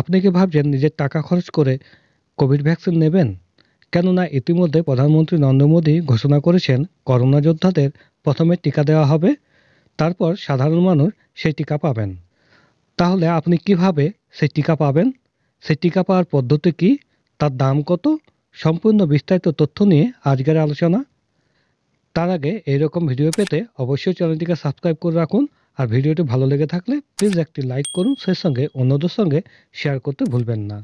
আপনি কি ভাবছেন নিজের টাকা খরচ করে কোভিড ভ্যাকসিন নেবেন কেননা ইতিমধ্যে প্রধানমন্ত্রী নরেন্দ্র মোদী ঘোষণা করেছেন করোনা যোদ্ধাদের প্রথমে টিকা দেওয়া হবে তারপর সাধারণ মানুষ সেই টিকা পাবেন তাহলে আপনি কিভাবে সেই টিকা পাবেন সেই টিকা পাওয়ার পদ্ধতি কি তার দাম কত সম্পূর্ণ বিস্তারিত তথ্য নিয়ে আজকের আলোচনা তার আগে এইরকম ভিডিও পেতে অবশ্যই চ্যানেলটিকে সাবস্ক্রাইব করে রাখুন আর ভিডিওটি ভালো লেগে থাকলে প্লিজ একটি লাইক করুন সেই সঙ্গে অন্যদের সঙ্গে শেয়ার করতে ভুলবেন না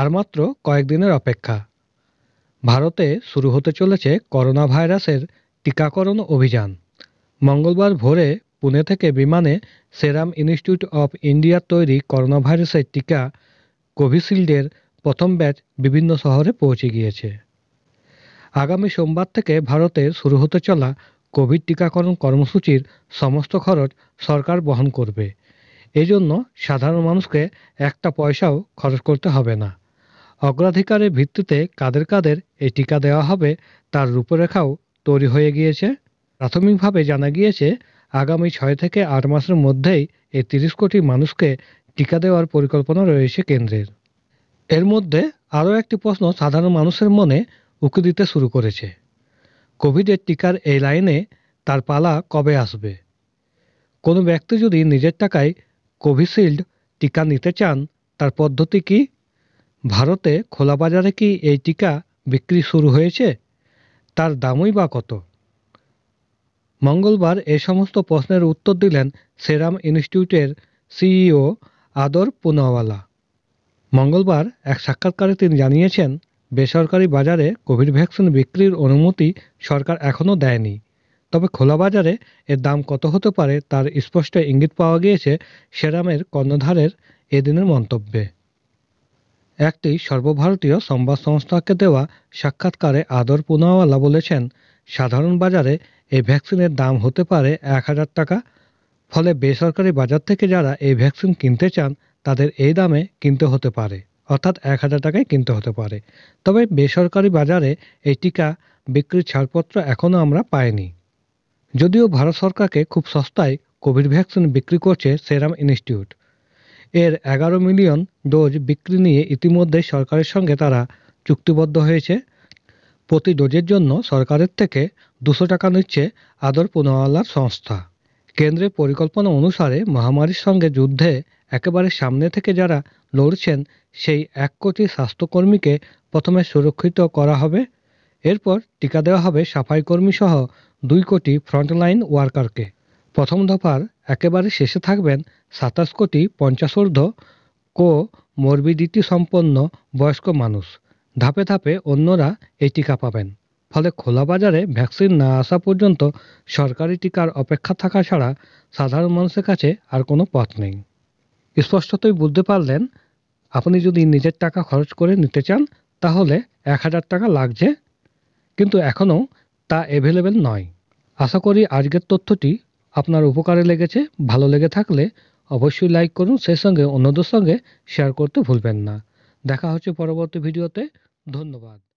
আর মাত্র কয়েকদিনের অপেক্ষা ভারতে শুরু হতে চলেছে করোনা ভাইরাসের টিকাকরণ অভিযান মঙ্গলবার ভোরে পুনে থেকে বিমানে সেরাম ইনস্টিটিউট অফ ইন্ডিয়ার তৈরি করোনা ভাইরাসের টিকা কোভিশিল্ডের প্রথম ব্যাচ বিভিন্ন শহরে পৌঁছে গিয়েছে আগামী সোমবার থেকে ভারতে শুরু হতে চলা কোভিড টিকাকরণ কর্মসূচির সমস্ত খরচ সরকার বহন করবে এজন্য সাধারণ মানুষকে একটা পয়সাও খরচ করতে হবে না অগ্রাধিকারের ভিত্তিতে কাদের কাদের এই টিকা দেওয়া হবে তার রূপরেখাও তৈরি হয়ে গিয়েছে প্রাথমিকভাবে জানা গিয়েছে আগামী ছয় থেকে আট মাসের মধ্যেই এই তিরিশ কোটি মানুষকে টিকা দেওয়ার পরিকল্পনা রয়েছে কেন্দ্রের এর মধ্যে আরও একটি প্রশ্ন সাধারণ মানুষের মনে উঁকি দিতে শুরু করেছে কোভিডের টিকার এই লাইনে তার পালা কবে আসবে কোনো ব্যক্তি যদি নিজের টাকায় কোভিশিল্ড টিকা নিতে চান তার পদ্ধতি কি ভারতে খোলা বাজারে কি এই টিকা বিক্রি শুরু হয়েছে তার দামই বা কত মঙ্গলবার এ সমস্ত প্রশ্নের উত্তর দিলেন সেরাম ইনস্টিটিউটের সিইও আদর পুনাওয়ালা মঙ্গলবার এক সাক্ষাৎকারে তিনি জানিয়েছেন বেসরকারি বাজারে কোভিড ভ্যাকসিন বিক্রির অনুমতি সরকার এখনও দেয়নি তবে খোলা বাজারে এর দাম কত হতে পারে তার স্পষ্ট ইঙ্গিত পাওয়া গিয়েছে সেরামের কর্ণধারের এদিনের মন্তব্যে একটি সর্বভারতীয় সংবাদ সংস্থাকে দেওয়া সাক্ষাৎকারে আদর পুনাওয়ালা বলেছেন সাধারণ বাজারে এই ভ্যাকসিনের দাম হতে পারে এক হাজার টাকা ফলে বেসরকারি বাজার থেকে যারা এই ভ্যাকসিন কিনতে চান তাদের এই দামে কিনতে হতে পারে অর্থাৎ এক হাজার টাকায় কিনতে হতে পারে তবে বেসরকারি বাজারে এই টিকা বিক্রির ছাড়পত্র এখনও আমরা পাইনি যদিও ভারত সরকারকে খুব সস্তায় কোভিড ভ্যাকসিন বিক্রি করছে সেরাম ইনস্টিটিউট এর এগারো মিলিয়ন ডোজ বিক্রি নিয়ে ইতিমধ্যে সরকারের সঙ্গে তারা চুক্তিবদ্ধ হয়েছে প্রতি ডোজের জন্য সরকারের থেকে দুশো টাকা নিচ্ছে আদর পুনওয়ালার সংস্থা কেন্দ্রের পরিকল্পনা অনুসারে মহামারীর সঙ্গে যুদ্ধে একেবারে সামনে থেকে যারা লড়ছেন সেই এক কোটি স্বাস্থ্যকর্মীকে প্রথমে সুরক্ষিত করা হবে এরপর টিকা দেওয়া হবে সাফাই কর্মী সহ দুই কোটি ফ্রন্টলাইন ওয়ার্কারকে প্রথম দফার একেবারে শেষে থাকবেন সাতাশ কোটি পঞ্চাশোর্ধ কো মর্বিডিটি সম্পন্ন বয়স্ক মানুষ ধাপে ধাপে অন্যরা এই টিকা পাবেন ফলে খোলা বাজারে ভ্যাকসিন না আসা পর্যন্ত সরকারি টিকার অপেক্ষা থাকা ছাড়া সাধারণ মানুষের কাছে আর কোনো পথ নেই স্পষ্টতই বুঝতে পারলেন আপনি যদি নিজের টাকা খরচ করে নিতে চান তাহলে এক হাজার টাকা লাগছে কিন্তু এখনও তা অ্যাভেলেবেল নয় আশা করি আজকের তথ্যটি আপনার উপকারে লেগেছে ভালো লেগে থাকলে অবশ্যই লাইক করুন সেই সঙ্গে অন্যদের সঙ্গে শেয়ার করতে ভুলবেন না দেখা হচ্ছে পরবর্তী ভিডিওতে ধন্যবাদ